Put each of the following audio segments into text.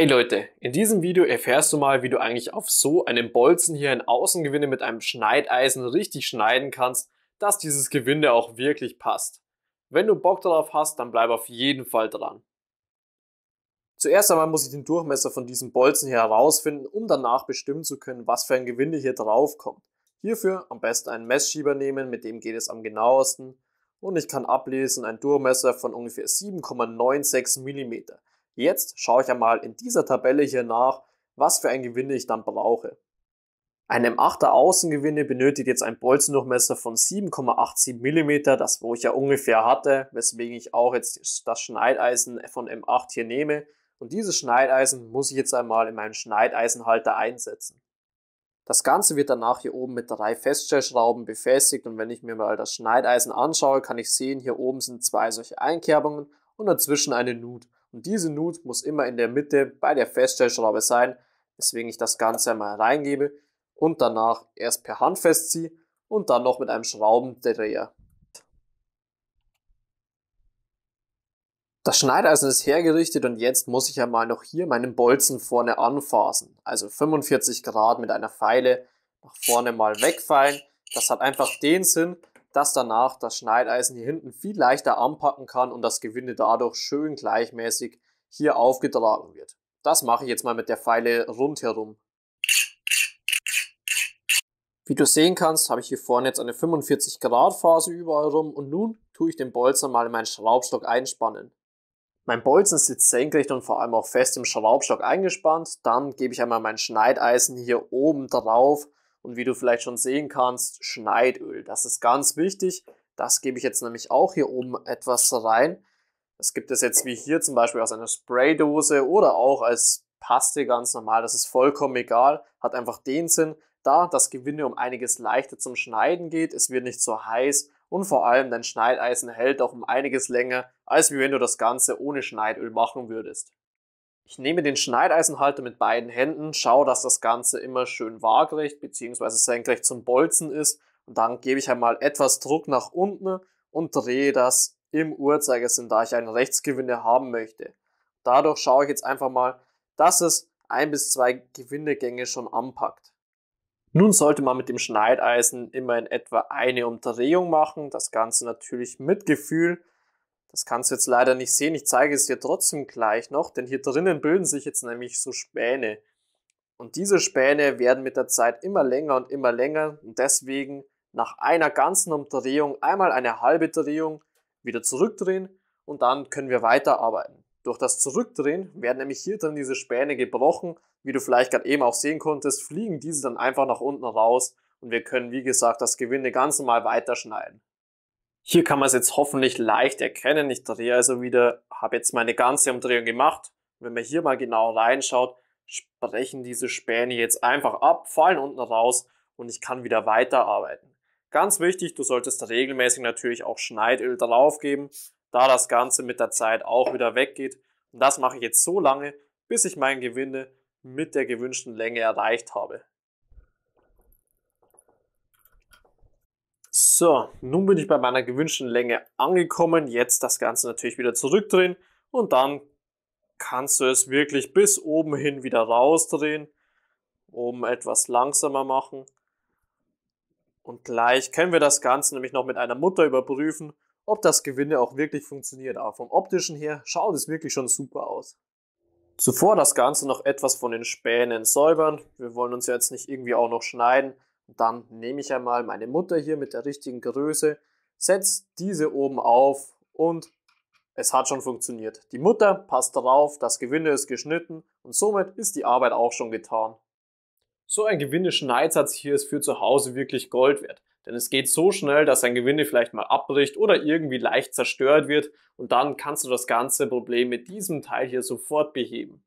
Hey Leute, in diesem Video erfährst du mal, wie du eigentlich auf so einem Bolzen hier ein Außengewinde mit einem Schneideisen richtig schneiden kannst, dass dieses Gewinde auch wirklich passt. Wenn du Bock darauf hast, dann bleib auf jeden Fall dran. Zuerst einmal muss ich den Durchmesser von diesem Bolzen hier herausfinden, um danach bestimmen zu können, was für ein Gewinde hier drauf kommt. Hierfür am besten einen Messschieber nehmen, mit dem geht es am genauesten. Und ich kann ablesen, ein Durchmesser von ungefähr 7,96 mm. Jetzt schaue ich einmal in dieser Tabelle hier nach, was für ein Gewinde ich dann brauche. Ein M8er Außengewinde benötigt jetzt ein Bolzendurchmesser von 7,87 mm, das wo ich ja ungefähr hatte, weswegen ich auch jetzt das Schneideisen von M8 hier nehme. Und dieses Schneideisen muss ich jetzt einmal in meinen Schneideisenhalter einsetzen. Das Ganze wird danach hier oben mit drei Feststellschrauben befestigt und wenn ich mir mal das Schneideisen anschaue, kann ich sehen, hier oben sind zwei solche Einkerbungen und dazwischen eine Nut. Und diese Nut muss immer in der Mitte bei der Feststellschraube sein, weswegen ich das Ganze einmal reingebe und danach erst per Hand festziehe und dann noch mit einem Schraubendreher. Das Schneideisen ist hergerichtet und jetzt muss ich einmal noch hier meinen Bolzen vorne anfassen. Also 45 Grad mit einer Feile nach vorne mal wegfallen. Das hat einfach den Sinn, dass danach das Schneideisen hier hinten viel leichter anpacken kann und das Gewinde dadurch schön gleichmäßig hier aufgetragen wird. Das mache ich jetzt mal mit der Feile rundherum. Wie du sehen kannst, habe ich hier vorne jetzt eine 45 Grad Phase überall rum und nun tue ich den Bolzen mal in meinen Schraubstock einspannen. Mein Bolzen sitzt senkrecht und vor allem auch fest im Schraubstock eingespannt. Dann gebe ich einmal mein Schneideisen hier oben drauf und wie du vielleicht schon sehen kannst, Schneidöl. Das ist ganz wichtig. Das gebe ich jetzt nämlich auch hier oben etwas rein. Das gibt es jetzt wie hier zum Beispiel aus einer Spraydose oder auch als Paste ganz normal. Das ist vollkommen egal. Hat einfach den Sinn, da das Gewinde um einiges leichter zum Schneiden geht. Es wird nicht so heiß und vor allem dein Schneideisen hält auch um einiges länger, als wie wenn du das Ganze ohne Schneidöl machen würdest. Ich nehme den Schneideisenhalter mit beiden Händen, schaue, dass das Ganze immer schön waagrecht bzw. senkrecht zum Bolzen ist und dann gebe ich einmal etwas Druck nach unten und drehe das im Uhrzeigersinn, da ich einen Rechtsgewinde haben möchte. Dadurch schaue ich jetzt einfach mal, dass es ein bis zwei Gewindegänge schon anpackt. Nun sollte man mit dem Schneideisen immer in etwa eine Umdrehung machen, das Ganze natürlich mit Gefühl, das kannst du jetzt leider nicht sehen. Ich zeige es dir trotzdem gleich noch, denn hier drinnen bilden sich jetzt nämlich so Späne. Und diese Späne werden mit der Zeit immer länger und immer länger und deswegen nach einer ganzen Umdrehung einmal eine halbe Drehung wieder zurückdrehen und dann können wir weiterarbeiten. Durch das Zurückdrehen werden nämlich hier drin diese Späne gebrochen. Wie du vielleicht gerade eben auch sehen konntest, fliegen diese dann einfach nach unten raus und wir können, wie gesagt, das Gewinde ganz normal weiterschneiden. Hier kann man es jetzt hoffentlich leicht erkennen. Ich drehe also wieder, habe jetzt meine ganze Umdrehung gemacht. Wenn man hier mal genau reinschaut, sprechen diese Späne jetzt einfach ab, fallen unten raus und ich kann wieder weiterarbeiten. Ganz wichtig, du solltest regelmäßig natürlich auch Schneidöl draufgeben, da das Ganze mit der Zeit auch wieder weggeht. Und das mache ich jetzt so lange, bis ich mein Gewinde mit der gewünschten Länge erreicht habe. So, nun bin ich bei meiner gewünschten Länge angekommen. Jetzt das Ganze natürlich wieder zurückdrehen und dann kannst du es wirklich bis oben hin wieder rausdrehen. Oben etwas langsamer machen. Und gleich können wir das Ganze nämlich noch mit einer Mutter überprüfen, ob das Gewinde auch wirklich funktioniert. Aber vom optischen her schaut es wirklich schon super aus. Zuvor das Ganze noch etwas von den Spänen säubern. Wir wollen uns jetzt nicht irgendwie auch noch schneiden dann nehme ich einmal meine Mutter hier mit der richtigen Größe, setze diese oben auf und es hat schon funktioniert. Die Mutter passt drauf, das Gewinde ist geschnitten und somit ist die Arbeit auch schon getan. So ein Gewindeschneidsatz hier ist für zu Hause wirklich Gold wert, denn es geht so schnell, dass ein Gewinde vielleicht mal abbricht oder irgendwie leicht zerstört wird und dann kannst du das ganze Problem mit diesem Teil hier sofort beheben.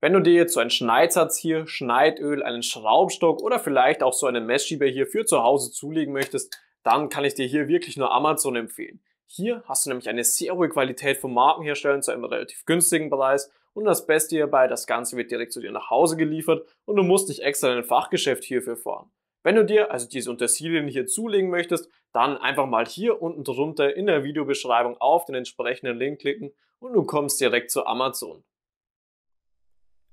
Wenn du dir jetzt so einen Schneidsatz hier, Schneidöl, einen Schraubstock oder vielleicht auch so einen Messschieber hier für zu Hause zulegen möchtest, dann kann ich dir hier wirklich nur Amazon empfehlen. Hier hast du nämlich eine sehr hohe Qualität von Markenherstellern zu einem relativ günstigen Preis und das Beste hierbei, das Ganze wird direkt zu dir nach Hause geliefert und du musst nicht extra in ein Fachgeschäft hierfür fahren. Wenn du dir also diese Untersilien hier zulegen möchtest, dann einfach mal hier unten drunter in der Videobeschreibung auf den entsprechenden Link klicken und du kommst direkt zu Amazon.